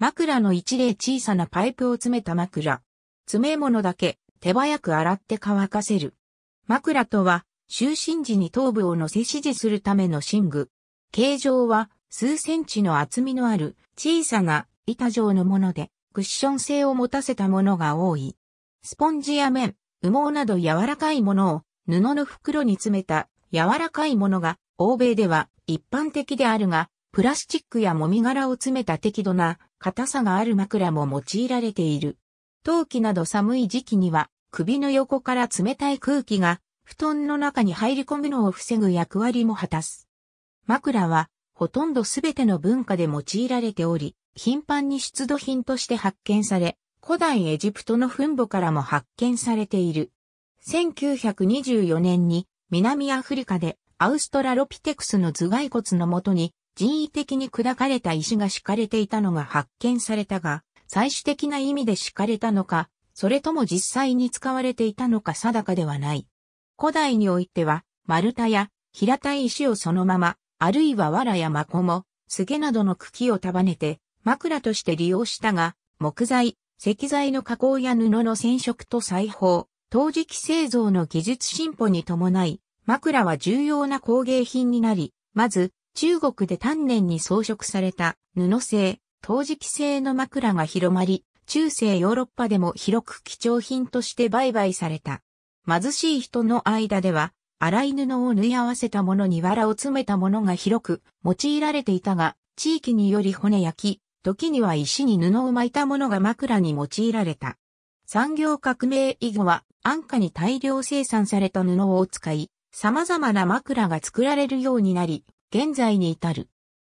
枕の一例小さなパイプを詰めた枕。詰め物だけ手早く洗って乾かせる。枕とは、就寝時に頭部を乗せ指示するための寝具。形状は数センチの厚みのある小さな板状のもので、クッション性を持たせたものが多い。スポンジや綿、羽毛など柔らかいものを布の袋に詰めた柔らかいものが欧米では一般的であるが、プラスチックやもみ殻を詰めた適度な硬さがある枕も用いられている。冬季など寒い時期には首の横から冷たい空気が布団の中に入り込むのを防ぐ役割も果たす。枕はほとんどすべての文化で用いられており、頻繁に出土品として発見され、古代エジプトの墳墓からも発見されている。1924年に南アフリカでアウストラロピテクスの頭蓋骨のもとに人為的に砕かれた石が敷かれていたのが発見されたが、最終的な意味で敷かれたのか、それとも実際に使われていたのか定かではない。古代においては、丸太や平たい石をそのまま、あるいは藁やマコモ、スゲなどの茎を束ねて、枕として利用したが、木材、石材の加工や布の染色と裁縫、陶磁器製造の技術進歩に伴い、枕は重要な工芸品になり、まず、中国で丹念に装飾された布製、陶磁器製の枕が広まり、中世ヨーロッパでも広く貴重品として売買された。貧しい人の間では、粗い布を縫い合わせたものに藁を詰めたものが広く用いられていたが、地域により骨焼き、時には石に布を巻いたものが枕に用いられた。産業革命以後は安価に大量生産された布を使い、様々な枕が作られるようになり、現在に至る。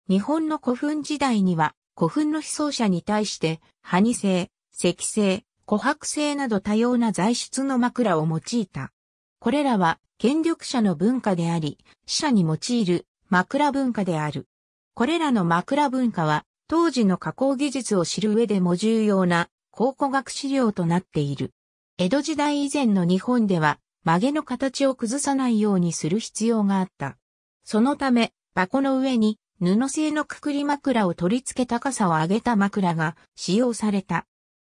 日本の古墳時代には、古墳の被葬者に対して、ニ製、石製、琥珀製など多様な材質の枕を用いた。これらは、権力者の文化であり、死者に用いる枕文化である。これらの枕文化は、当時の加工技術を知る上でも重要な考古学資料となっている。江戸時代以前の日本では、曲げの形を崩さないようにする必要があった。そのため、箱の上に布製のくくり枕を取り付け高さを上げた枕が使用された。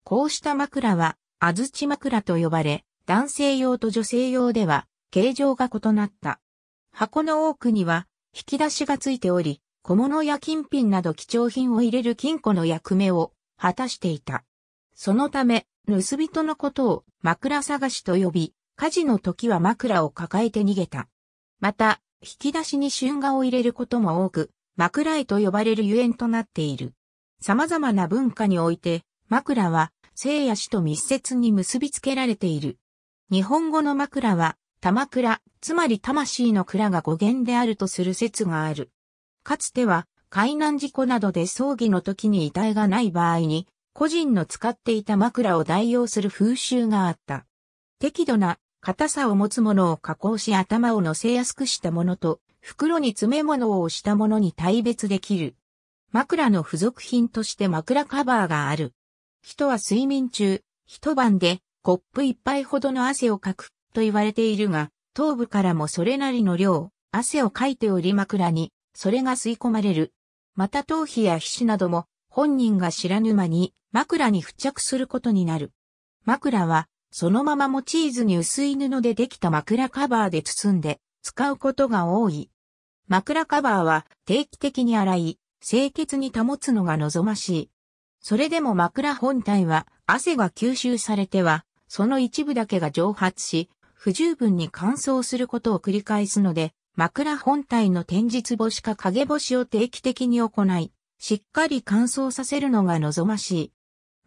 こうした枕は、あずち枕と呼ばれ、男性用と女性用では、形状が異なった。箱の多くには、引き出しがついており、小物や金品など貴重品を入れる金庫の役目を果たしていた。そのため、盗人のことを枕探しと呼び、火事の時は枕を抱えて逃げた。また、引き出しに春画を入れることも多く、枕絵と呼ばれるゆえんとなっている。様々な文化において、枕は聖夜死と密接に結びつけられている。日本語の枕は、玉倉、つまり魂の蔵が語源であるとする説がある。かつては、海難事故などで葬儀の時に遺体がない場合に、個人の使っていた枕を代用する風習があった。適度な硬さを持つものを加工し頭を乗せやすくしたものと、袋に詰め物を押したものに大別できる。枕の付属品として枕カバーがある。人は睡眠中、一晩でコップ一杯ほどの汗をかくと言われているが、頭部からもそれなりの量、汗をかいており枕に、それが吸い込まれる。また頭皮や皮脂なども本人が知らぬ間に枕に付着することになる。枕はそのままもチーズに薄い布でできた枕カバーで包んで使うことが多い。枕カバーは定期的に洗い、清潔に保つのが望ましい。それでも枕本体は汗が吸収されては、その一部だけが蒸発し、不十分に乾燥することを繰り返すので、枕本体の天日干しか陰干しを定期的に行い、しっかり乾燥させるのが望ましい。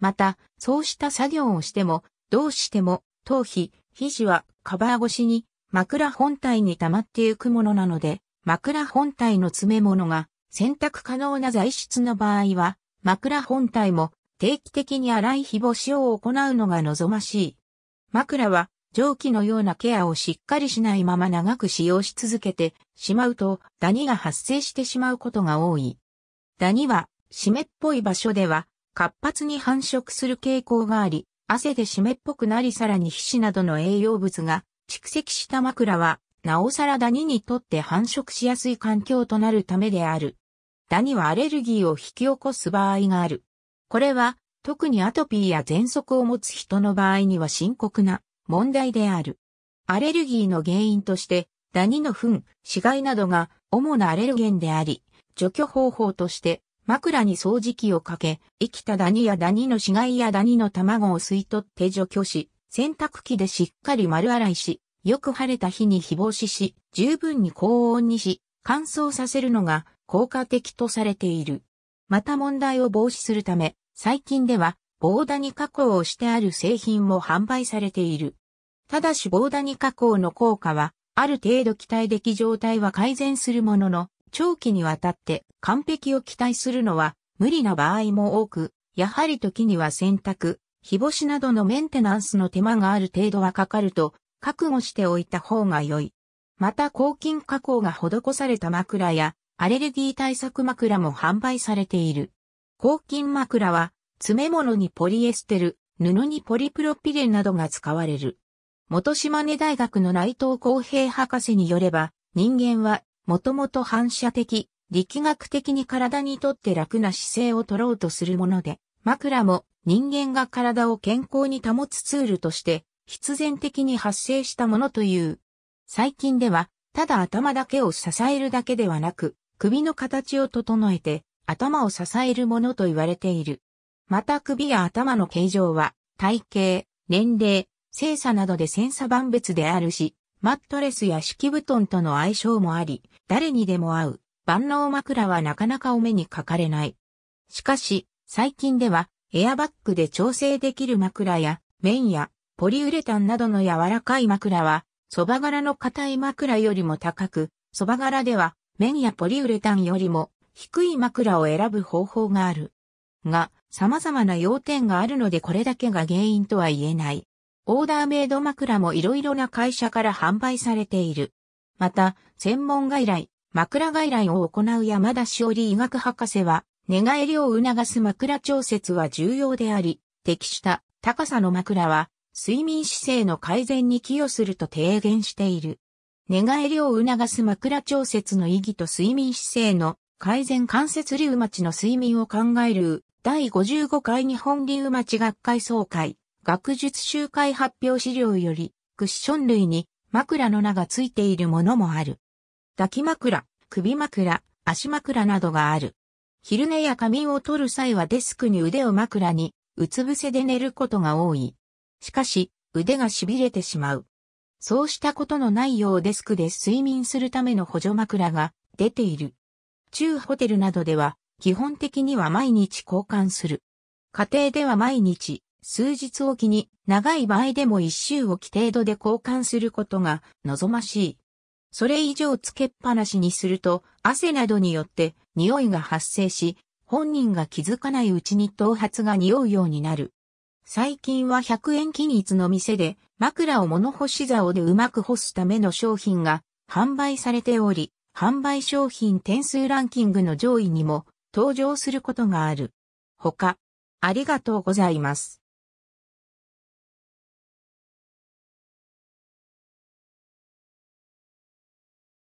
また、そうした作業をしてもどうしても、頭皮、肘はカバー越しに枕本体に溜まってゆくものなので、枕本体の詰め物が洗濯可能な材質の場合は、枕本体も定期的に洗い日干しを行うのが望ましい。枕は蒸気のようなケアをしっかりしないまま長く使用し続けてしまうとダニが発生してしまうことが多い。ダニは湿っぽい場所では活発に繁殖する傾向があり、汗で湿っぽくなりさらに皮脂などの栄養物が蓄積した枕は、なおさらダニにとって繁殖しやすい環境となるためである。ダニはアレルギーを引き起こす場合がある。これは、特にアトピーや喘息を持つ人の場合には深刻な問題である。アレルギーの原因として、ダニの糞、死骸などが主なアレルゲンであり、除去方法として枕に掃除機をかけ、生きたダニやダニの死骸やダニの卵を吸い取って除去し、洗濯機でしっかり丸洗いし、よく晴れた日に日干しし、十分に高温にし、乾燥させるのが効果的とされている。また問題を防止するため、最近では棒ダニ加工をしてある製品も販売されている。ただし棒ダニ加工の効果は、ある程度期待でき状態は改善するものの、長期にわたって完璧を期待するのは無理な場合も多く、やはり時には洗濯、日干しなどのメンテナンスの手間がある程度はかかると覚悟しておいた方が良い。また抗菌加工が施された枕やアレルギー対策枕も販売されている。抗菌枕は詰め物にポリエステル、布にポリプロピレンなどが使われる。元島根大学の内藤公平博士によれば、人間はもともと反射的、力学的に体にとって楽な姿勢を取ろうとするもので、枕も人間が体を健康に保つツールとして必然的に発生したものという。最近では、ただ頭だけを支えるだけではなく、首の形を整えて頭を支えるものと言われている。また首や頭の形状は、体型、年齢、精査などで千差万別であるし、マットレスや敷布団との相性もあり、誰にでも会う、万能枕はなかなかお目にかかれない。しかし、最近では、エアバッグで調整できる枕や、綿や、ポリウレタンなどの柔らかい枕は、蕎麦柄の硬い枕よりも高く、蕎麦柄では、綿やポリウレタンよりも、低い枕を選ぶ方法がある。が、様々な要点があるのでこれだけが原因とは言えない。オーダーメイド枕も色々な会社から販売されている。また、専門外来、枕外来を行う山田しおり医学博士は、寝返りを促す枕調節は重要であり、適した高さの枕は、睡眠姿勢の改善に寄与すると提言している。寝返りを促す枕調節の意義と睡眠姿勢の改善関節リウマチの睡眠を考える第55回日本リウマチ学会総会学術集会発表資料よりクッション類に枕の名がついているものもある。抱き枕、首枕、足枕などがある。昼寝や仮眠を取る際はデスクに腕を枕に、うつ伏せで寝ることが多い。しかし、腕が痺れてしまう。そうしたことのないようデスクで睡眠するための補助枕が出ている。中ホテルなどでは基本的には毎日交換する。家庭では毎日数日おきに長い場合でも1週おき程度で交換することが望ましい。それ以上つけっぱなしにすると汗などによって匂いが発生し、本人が気づかないうちに頭髪が匂うようになる。最近は100円均一の店で枕を物干し竿でうまく干すための商品が販売されており、販売商品点数ランキングの上位にも登場することがある。他、ありがとうございます。